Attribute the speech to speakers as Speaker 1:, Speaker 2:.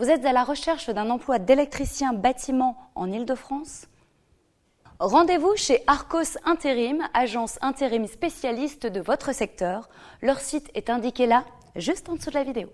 Speaker 1: Vous êtes à la recherche d'un emploi d'électricien bâtiment en Île-de-France Rendez-vous chez Arcos Intérim, agence intérim spécialiste de votre secteur. Leur site est indiqué là, juste en dessous de la vidéo.